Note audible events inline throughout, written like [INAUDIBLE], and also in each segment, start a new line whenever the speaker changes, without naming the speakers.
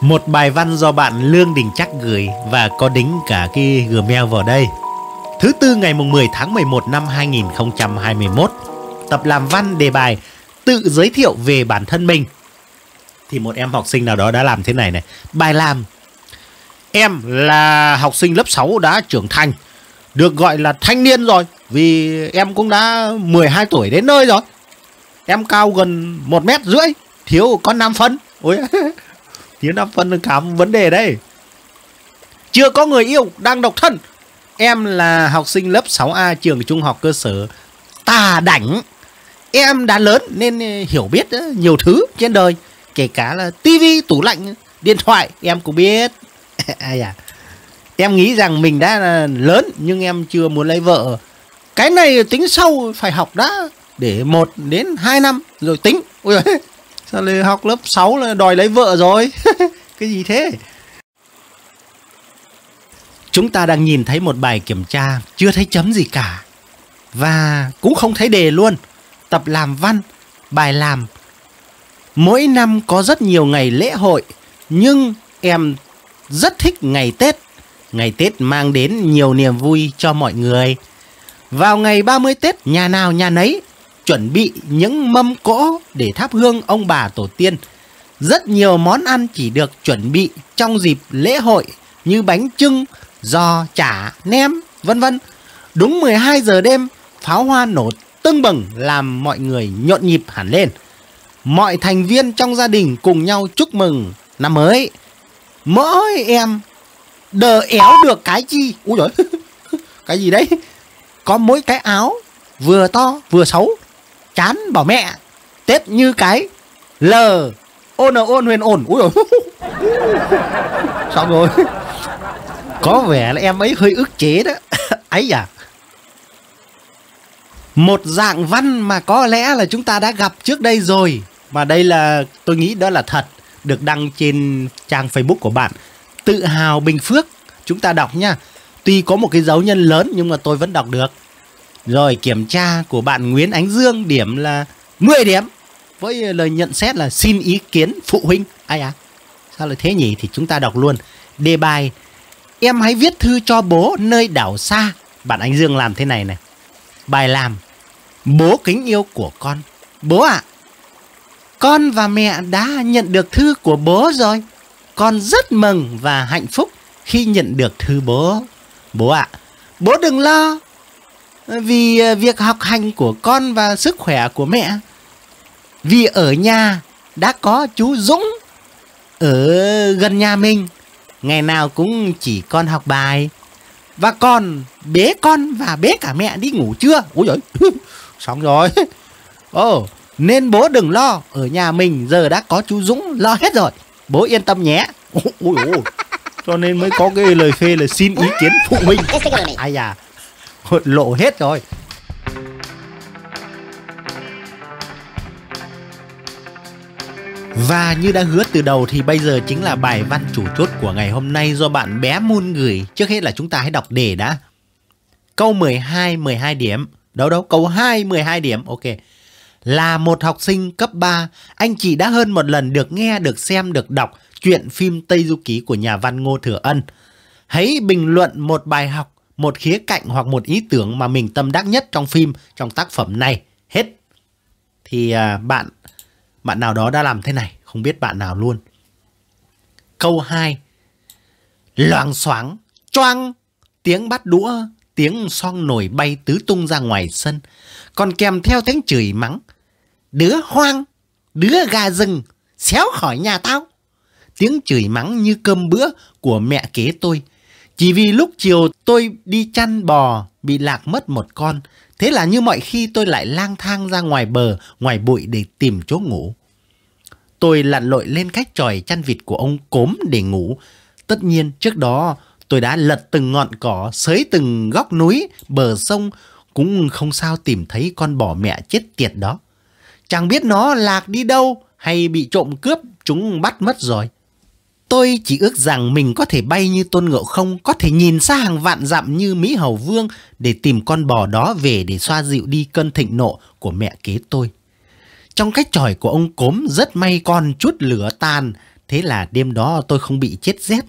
Một bài văn do bạn Lương Đình Chắc gửi và có đính cả cái Gmail vào đây. Thứ tư ngày mùng 10 tháng 11 năm 2021, tập làm văn đề bài tự giới thiệu về bản thân mình. Thì một em học sinh nào đó đã làm thế này này, bài làm Em là học sinh lớp 6 đã trưởng thành, được gọi là thanh niên rồi vì em cũng đã 12 tuổi đến nơi rồi. Em cao gần 1 mét rưỡi, thiếu có 5 phân. Ôi [LAUGHS] tiếng áp phân cả vấn đề đây chưa có người yêu đang độc thân em là học sinh lớp 6A trường trung học cơ sở tà đảnh em đã lớn nên ờ, hiểu biết ờ, nhiều thứ trên đời kể cả là tivi tủ lạnh điện thoại em cũng biết [LAUGHS] ai à em nghĩ rằng mình đã ờ, lớn nhưng em chưa muốn lấy vợ cái này tính sau phải học đã để một đến hai năm rồi tính ôi sao lại học lớp 6 là đòi lấy vợ rồi [LAUGHS] cái gì thế chúng ta đang nhìn thấy một bài kiểm tra chưa thấy chấm gì cả và cũng không thấy đề luôn tập làm văn bài làm mỗi năm có rất nhiều ngày lễ hội nhưng em rất thích ngày tết ngày tết mang đến nhiều niềm vui cho mọi người vào ngày 30 tết nhà nào nhà nấy chuẩn bị những mâm cỗ để thắp hương ông bà tổ tiên. Rất nhiều món ăn chỉ được chuẩn bị trong dịp lễ hội như bánh trưng, giò, chả, nem, vân vân. Đúng 12 giờ đêm, pháo hoa nổ tưng bừng làm mọi người nhộn nhịp hẳn lên. Mọi thành viên trong gia đình cùng nhau chúc mừng năm mới. Mỗi em đờ éo được cái chi? Úi dồi, [LAUGHS] cái gì đấy? Có mỗi cái áo vừa to vừa xấu chán bảo mẹ tết như cái lờ ôn ôn huyền ổn ui rồi [LAUGHS] xong rồi có vẻ là em ấy hơi ức chế đó [LAUGHS] ấy à một dạng văn mà có lẽ là chúng ta đã gặp trước đây rồi mà đây là tôi nghĩ đó là thật được đăng trên trang facebook của bạn tự hào bình phước chúng ta đọc nha tuy có một cái dấu nhân lớn nhưng mà tôi vẫn đọc được rồi kiểm tra của bạn Nguyễn Ánh Dương điểm là 10 điểm với lời nhận xét là xin ý kiến phụ huynh. Ai à? Sao lại thế nhỉ? Thì chúng ta đọc luôn. Đề bài Em hãy viết thư cho bố nơi đảo xa. Bạn Ánh Dương làm thế này này. Bài làm Bố kính yêu của con. Bố ạ, à, con và mẹ đã nhận được thư của bố rồi. Con rất mừng và hạnh phúc khi nhận được thư bố. Bố ạ, à, bố đừng lo, vì à, việc học hành của con và sức khỏe của mẹ. Vì ở nhà đã có chú Dũng ở gần nhà mình, ngày nào cũng chỉ con học bài. Và con bế con và bế cả mẹ đi ngủ chưa? Ôi giời, xong [LAUGHS] rồi. Ồ, nên bố đừng lo, ở nhà mình giờ đã có chú Dũng lo hết rồi. Bố yên tâm nhé. Ôi ôi. Cho nên mới có cái lời phê là xin ý kiến phụ huynh. Ai à, lộ hết rồi Và như đã hứa từ đầu thì bây giờ chính là bài văn chủ chốt của ngày hôm nay do bạn bé Moon gửi. Trước hết là chúng ta hãy đọc đề đã. Câu 12, 12 điểm. Đâu đâu, câu 2, 12 điểm. Ok. Là một học sinh cấp 3, anh chị đã hơn một lần được nghe, được xem, được đọc chuyện phim Tây Du Ký của nhà văn Ngô Thừa Ân. Hãy bình luận một bài học một khía cạnh hoặc một ý tưởng mà mình tâm đắc nhất trong phim, trong tác phẩm này hết. Thì à, bạn bạn nào đó đã làm thế này, không biết bạn nào luôn. Câu 2. Loảng xoáng, choang, tiếng bắt đũa, tiếng son nổi bay tứ tung ra ngoài sân, còn kèm theo tiếng chửi mắng. Đứa hoang, đứa gà rừng, xéo khỏi nhà tao. Tiếng chửi mắng như cơm bữa của mẹ kế tôi chỉ vì lúc chiều tôi đi chăn bò bị lạc mất một con, thế là như mọi khi tôi lại lang thang ra ngoài bờ, ngoài bụi để tìm chỗ ngủ. Tôi lặn lội lên cách tròi chăn vịt của ông cốm để ngủ. Tất nhiên trước đó tôi đã lật từng ngọn cỏ, sới từng góc núi, bờ sông, cũng không sao tìm thấy con bò mẹ chết tiệt đó. Chẳng biết nó lạc đi đâu hay bị trộm cướp, chúng bắt mất rồi. Tôi chỉ ước rằng mình có thể bay như Tôn Ngộ Không, có thể nhìn xa hàng vạn dặm như Mỹ Hầu Vương để tìm con bò đó về để xoa dịu đi cơn thịnh nộ của mẹ kế tôi. Trong cách tròi của ông cốm rất may con chút lửa tan, thế là đêm đó tôi không bị chết rét.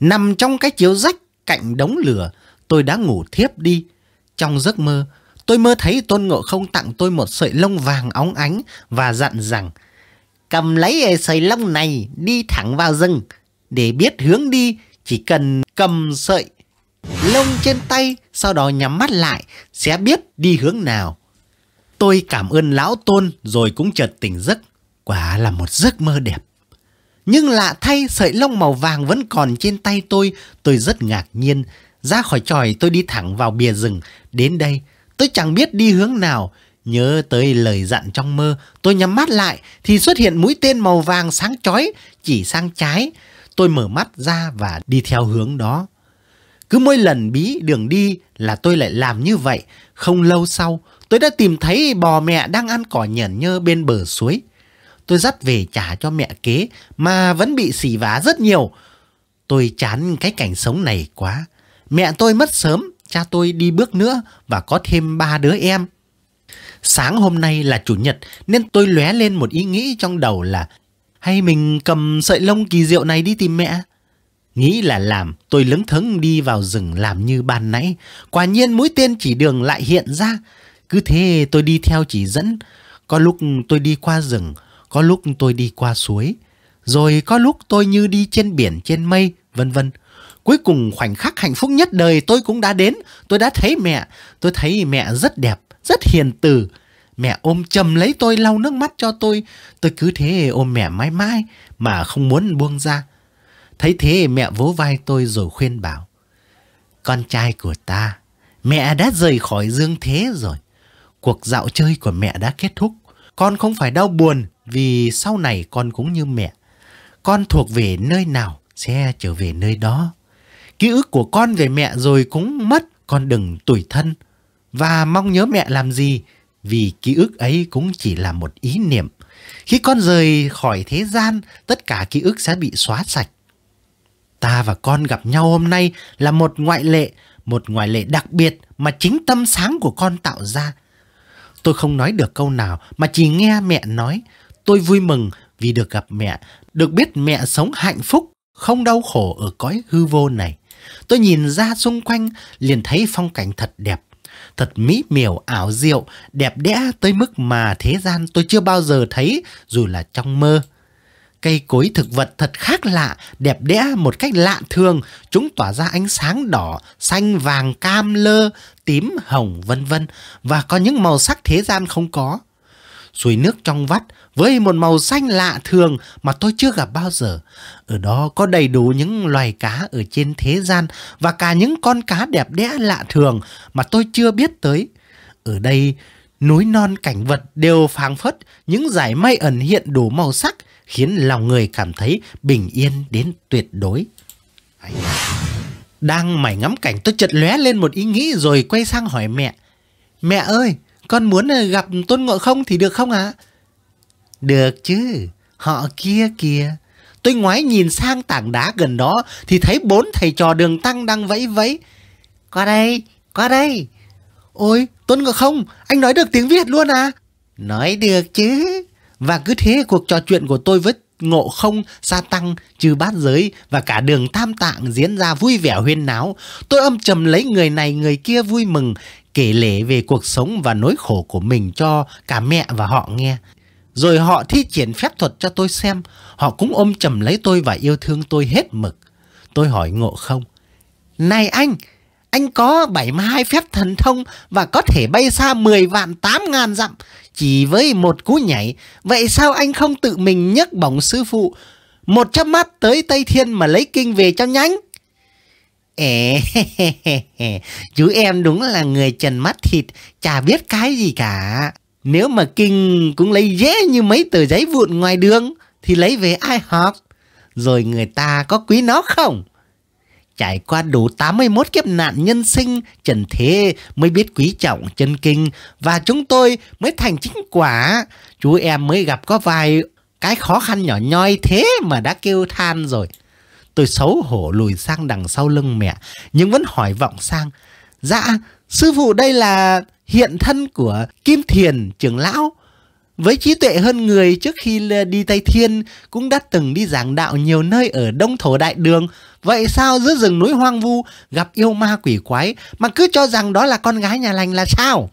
Nằm trong cái chiếu rách cạnh đống lửa, tôi đã ngủ thiếp đi. Trong giấc mơ, tôi mơ thấy Tôn Ngộ Không tặng tôi một sợi lông vàng óng ánh và dặn rằng cầm lấy sợi lông này đi thẳng vào rừng. Để biết hướng đi, chỉ cần cầm sợi lông trên tay, sau đó nhắm mắt lại, sẽ biết đi hướng nào. Tôi cảm ơn lão tôn rồi cũng chợt tỉnh giấc. Quả là một giấc mơ đẹp. Nhưng lạ thay sợi lông màu vàng vẫn còn trên tay tôi, tôi rất ngạc nhiên. Ra khỏi tròi tôi đi thẳng vào bìa rừng, đến đây tôi chẳng biết đi hướng nào, Nhớ tới lời dặn trong mơ, tôi nhắm mắt lại thì xuất hiện mũi tên màu vàng sáng chói chỉ sang trái. Tôi mở mắt ra và đi theo hướng đó. Cứ mỗi lần bí đường đi là tôi lại làm như vậy. Không lâu sau, tôi đã tìm thấy bò mẹ đang ăn cỏ nhẩn nhơ bên bờ suối. Tôi dắt về trả cho mẹ kế mà vẫn bị xỉ vá rất nhiều. Tôi chán cái cảnh sống này quá. Mẹ tôi mất sớm, cha tôi đi bước nữa và có thêm ba đứa em. Sáng hôm nay là chủ nhật nên tôi lóe lên một ý nghĩ trong đầu là hay mình cầm sợi lông kỳ diệu này đi tìm mẹ. Nghĩ là làm, tôi lững thững đi vào rừng làm như ban nãy. Quả nhiên mũi tên chỉ đường lại hiện ra. Cứ thế tôi đi theo chỉ dẫn. Có lúc tôi đi qua rừng, có lúc tôi đi qua suối. Rồi có lúc tôi như đi trên biển, trên mây, vân vân. Cuối cùng khoảnh khắc hạnh phúc nhất đời tôi cũng đã đến. Tôi đã thấy mẹ. Tôi thấy mẹ rất đẹp, rất hiền từ. Mẹ ôm chầm lấy tôi lau nước mắt cho tôi. Tôi cứ thế ôm mẹ mãi mãi mà không muốn buông ra. Thấy thế mẹ vỗ vai tôi rồi khuyên bảo. Con trai của ta, mẹ đã rời khỏi dương thế rồi. Cuộc dạo chơi của mẹ đã kết thúc. Con không phải đau buồn vì sau này con cũng như mẹ. Con thuộc về nơi nào sẽ trở về nơi đó ký ức của con về mẹ rồi cũng mất, con đừng tủi thân. Và mong nhớ mẹ làm gì, vì ký ức ấy cũng chỉ là một ý niệm. Khi con rời khỏi thế gian, tất cả ký ức sẽ bị xóa sạch. Ta và con gặp nhau hôm nay là một ngoại lệ, một ngoại lệ đặc biệt mà chính tâm sáng của con tạo ra. Tôi không nói được câu nào mà chỉ nghe mẹ nói. Tôi vui mừng vì được gặp mẹ, được biết mẹ sống hạnh phúc, không đau khổ ở cõi hư vô này. Tôi nhìn ra xung quanh liền thấy phong cảnh thật đẹp. Thật mỹ miều ảo diệu, đẹp đẽ tới mức mà thế gian tôi chưa bao giờ thấy dù là trong mơ. Cây cối thực vật thật khác lạ, đẹp đẽ một cách lạ thường, chúng tỏa ra ánh sáng đỏ, xanh, vàng, cam, lơ, tím, hồng, vân vân và có những màu sắc thế gian không có suối nước trong vắt với một màu xanh lạ thường mà tôi chưa gặp bao giờ. Ở đó có đầy đủ những loài cá ở trên thế gian và cả những con cá đẹp đẽ lạ thường mà tôi chưa biết tới. Ở đây, núi non cảnh vật đều phảng phất, những dải mây ẩn hiện đủ màu sắc khiến lòng người cảm thấy bình yên đến tuyệt đối. Đang mải ngắm cảnh tôi chợt lóe lên một ý nghĩ rồi quay sang hỏi mẹ. Mẹ ơi, con muốn ờ, gặp Tôn Ngộ Không thì được không ạ? Được chứ, họ kia kìa. Tôi ngoái nhìn sang tảng đá gần đó thì thấy bốn thầy trò đường tăng đang vẫy vẫy. Qua đây, qua đây. Ôi, Tôn Ngộ Không, anh nói được tiếng Việt luôn à? Nói được chứ. Và cứ thế cuộc trò chuyện của tôi với Ngộ Không, Sa Tăng, Trừ Bát Giới và cả đường Tam Tạng diễn ra vui vẻ huyên náo. Tôi âm trầm lấy người này người kia vui mừng, kể lể về cuộc sống và nỗi khổ của mình cho cả mẹ và họ nghe. Rồi họ thi triển phép thuật cho tôi xem, họ cũng ôm chầm lấy tôi và yêu thương tôi hết mực. Tôi hỏi ngộ không? Này anh, anh có 72 phép thần thông và có thể bay xa 10 vạn 8 ngàn dặm chỉ với một cú nhảy. Vậy sao anh không tự mình nhấc bổng sư phụ một trăm mắt tới Tây Thiên mà lấy kinh về cho nhánh? Ê, [LAUGHS] chú em đúng là người trần mắt thịt, chả biết cái gì cả. Nếu mà kinh cũng lấy dễ như mấy tờ giấy vụn ngoài đường, thì lấy về ai học? Rồi người ta có quý nó không? Trải qua đủ 81 kiếp nạn nhân sinh, Trần Thế mới biết quý trọng chân kinh và chúng tôi mới thành chính quả. Chú em mới gặp có vài cái khó khăn nhỏ nhoi thế mà đã kêu than rồi. Tôi xấu hổ lùi sang đằng sau lưng mẹ, nhưng vẫn hỏi vọng sang. Dạ, sư phụ đây là hiện thân của Kim Thiền trưởng lão. Với trí tuệ hơn người trước khi đi Tây Thiên cũng đã từng đi giảng đạo nhiều nơi ở Đông Thổ Đại Đường. Vậy sao giữa rừng núi hoang vu gặp yêu ma quỷ quái mà cứ cho rằng đó là con gái nhà lành là sao?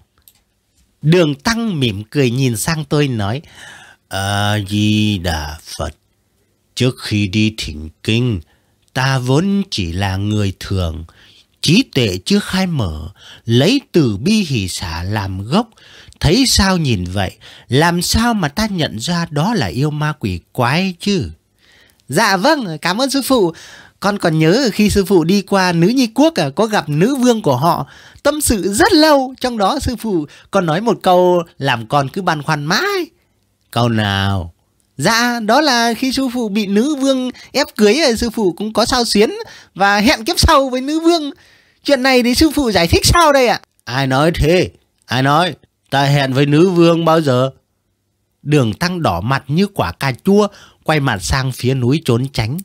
Đường Tăng mỉm cười nhìn sang tôi nói A-di-đà ờ, Phật Trước khi đi thỉnh kinh, ta vốn chỉ là người thường, trí tuệ chưa khai mở, lấy từ bi hỷ xả làm gốc, thấy sao nhìn vậy, làm sao mà ta nhận ra đó là yêu ma quỷ quái chứ? Dạ vâng, cảm ơn sư phụ. Con còn nhớ khi sư phụ đi qua Nữ Nhi Quốc à, có gặp nữ vương của họ, tâm sự rất lâu, trong đó sư phụ còn nói một câu làm con cứ băn khoăn mãi. Câu nào? Dạ, đó là khi sư phụ bị nữ vương ép cưới ờ, sư phụ cũng có sao xuyến và hẹn kiếp sau với nữ vương. Chuyện này thì sư phụ giải thích sao đây ạ? À? Ai nói thế? Ai nói? Ta hẹn với nữ vương bao giờ? Đường tăng đỏ mặt như quả cà chua, quay mặt sang phía núi trốn tránh.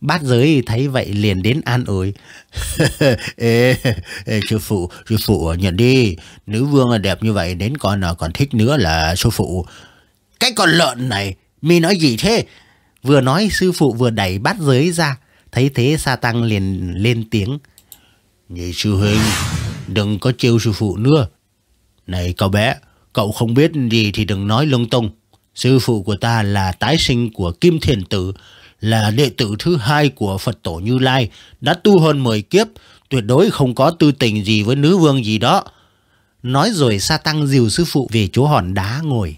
Bát giới thấy vậy liền đến an ủi. [LAUGHS] ê, ê, sư phụ, sư phụ nhận đi, nữ vương đẹp như vậy đến còn còn thích nữa là sư phụ. Cái con lợn này mi nói gì thế? Vừa nói sư phụ vừa đẩy bát giới ra, thấy thế sa tăng liền lên tiếng. Nhị sư huynh, đừng có trêu sư phụ nữa. Này cậu bé, cậu không biết gì thì đừng nói lung tung. Sư phụ của ta là tái sinh của Kim Thiền Tử, là đệ tử thứ hai của Phật Tổ Như Lai, đã tu hơn 10 kiếp, tuyệt đối không có tư tình gì với nữ vương gì đó. Nói rồi sa tăng dìu sư phụ về chỗ hòn đá ngồi.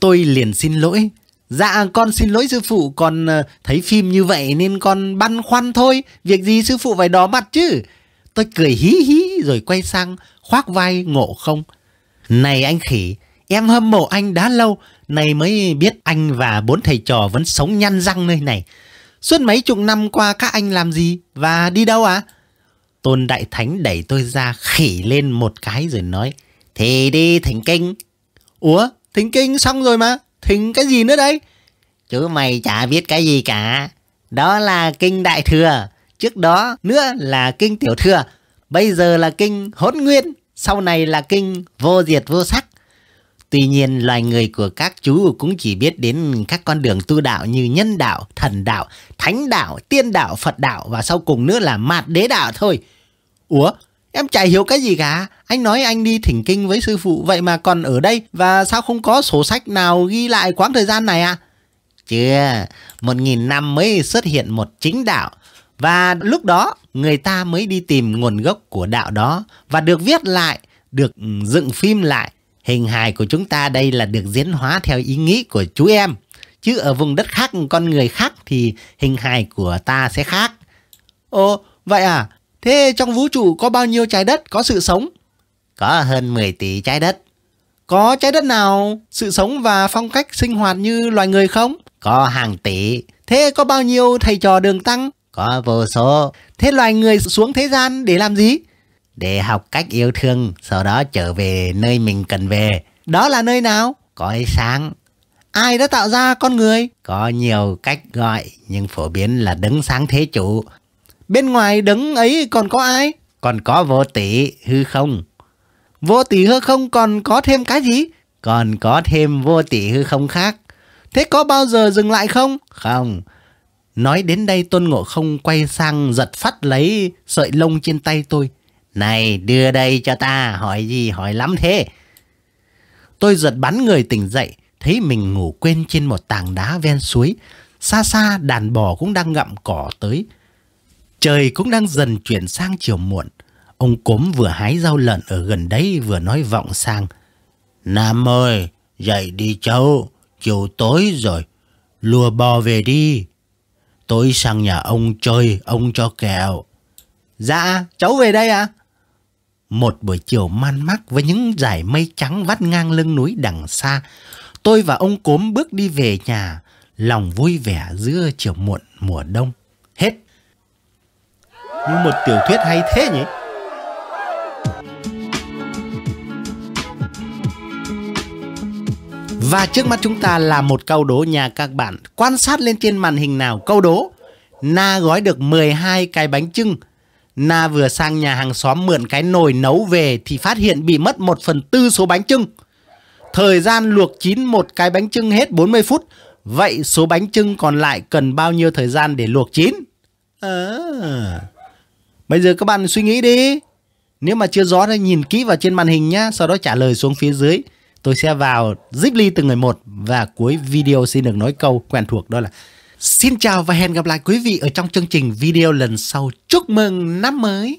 Tôi liền xin lỗi, Dạ con xin lỗi sư phụ Con ờ, thấy phim như vậy nên con băn khoăn thôi Việc gì sư phụ phải đỏ mặt chứ Tôi cười hí hí rồi quay sang khoác vai ngộ không Này anh khỉ Em hâm mộ anh đã lâu Này mới biết anh và bốn thầy trò vẫn sống nhăn răng nơi này Suốt mấy chục năm qua các anh làm gì Và đi đâu à Tôn Đại Thánh đẩy tôi ra khỉ lên một cái rồi nói Thì đi thỉnh kinh Ủa thỉnh kinh xong rồi mà Thính cái gì nữa đấy? Chứ mày chả biết cái gì cả. Đó là kinh đại thừa. Trước đó nữa là kinh tiểu thừa. Bây giờ là kinh hỗn nguyên. Sau này là kinh vô diệt vô sắc. Tuy nhiên, loài người của các chú cũng chỉ biết đến các con đường tu đạo như nhân đạo, thần đạo, thánh đạo, tiên đạo, Phật đạo và sau cùng nữa là mạt đế đạo thôi. Ủa, Em chả hiểu cái gì cả. Anh nói anh đi thỉnh kinh với sư phụ vậy mà còn ở đây và sao không có sổ sách nào ghi lại quãng thời gian này à? Chưa, một nghìn năm mới xuất hiện một chính đạo. Và lúc đó người ta mới đi tìm nguồn gốc của đạo đó và được viết lại, được dựng phim lại. Hình hài của chúng ta đây là được diễn hóa theo ý nghĩ của chú em. Chứ ở vùng đất khác, con người khác thì hình hài của ta sẽ khác. Ồ, vậy à? Thế trong vũ trụ có bao nhiêu trái đất có sự sống? Có hơn 10 tỷ trái đất. Có trái đất nào sự sống và phong cách sinh hoạt như loài người không? Có hàng tỷ. Thế có bao nhiêu thầy trò đường tăng? Có vô số. Thế loài người xuống thế gian để làm gì? Để học cách yêu thương, sau đó trở về nơi mình cần về. Đó là nơi nào? Có ánh sáng. Ai đã tạo ra con người? Có nhiều cách gọi, nhưng phổ biến là đứng sáng thế chủ. Bên ngoài đứng ấy còn có ai? Còn có vô tỷ hư không? Vô tỷ hư không còn có thêm cái gì? Còn có thêm vô tỷ hư không khác. Thế có bao giờ dừng lại không? Không. Nói đến đây Tôn Ngộ Không quay sang giật phát lấy sợi lông trên tay tôi. Này đưa đây cho ta hỏi gì hỏi lắm thế. Tôi giật bắn người tỉnh dậy thấy mình ngủ quên trên một tảng đá ven suối. Xa xa đàn bò cũng đang ngậm cỏ tới. Trời cũng đang dần chuyển sang chiều muộn. Ông cốm vừa hái rau lợn ở gần đấy vừa nói vọng sang. Nam ơi, dậy đi cháu, chiều tối rồi, lùa bò về đi. Tối sang nhà ông chơi, ông cho kẹo. Dạ, cháu về đây à? Một buổi chiều man mác với những dải mây trắng vắt ngang lưng núi đằng xa, tôi và ông cốm bước đi về nhà, lòng vui vẻ giữa chiều muộn mùa đông như một tiểu thuyết hay thế nhỉ Và trước mắt chúng ta là một câu đố nhà các bạn Quan sát lên trên màn hình nào câu đố Na gói được 12 cái bánh trưng Na vừa sang nhà hàng xóm mượn cái nồi nấu về Thì phát hiện bị mất 1 phần tư số bánh trưng Thời gian luộc chín một cái bánh trưng hết 40 phút Vậy số bánh trưng còn lại cần bao nhiêu thời gian để luộc chín? À... Bây giờ các bạn suy nghĩ đi. Nếu mà chưa rõ thì nhìn kỹ vào trên màn hình nhá, sau đó trả lời xuống phía dưới. Tôi sẽ vào zip ly từng người một và cuối video xin được nói câu quen thuộc đó là Xin chào và hẹn gặp lại quý vị ở trong chương trình video lần sau. Chúc mừng năm mới!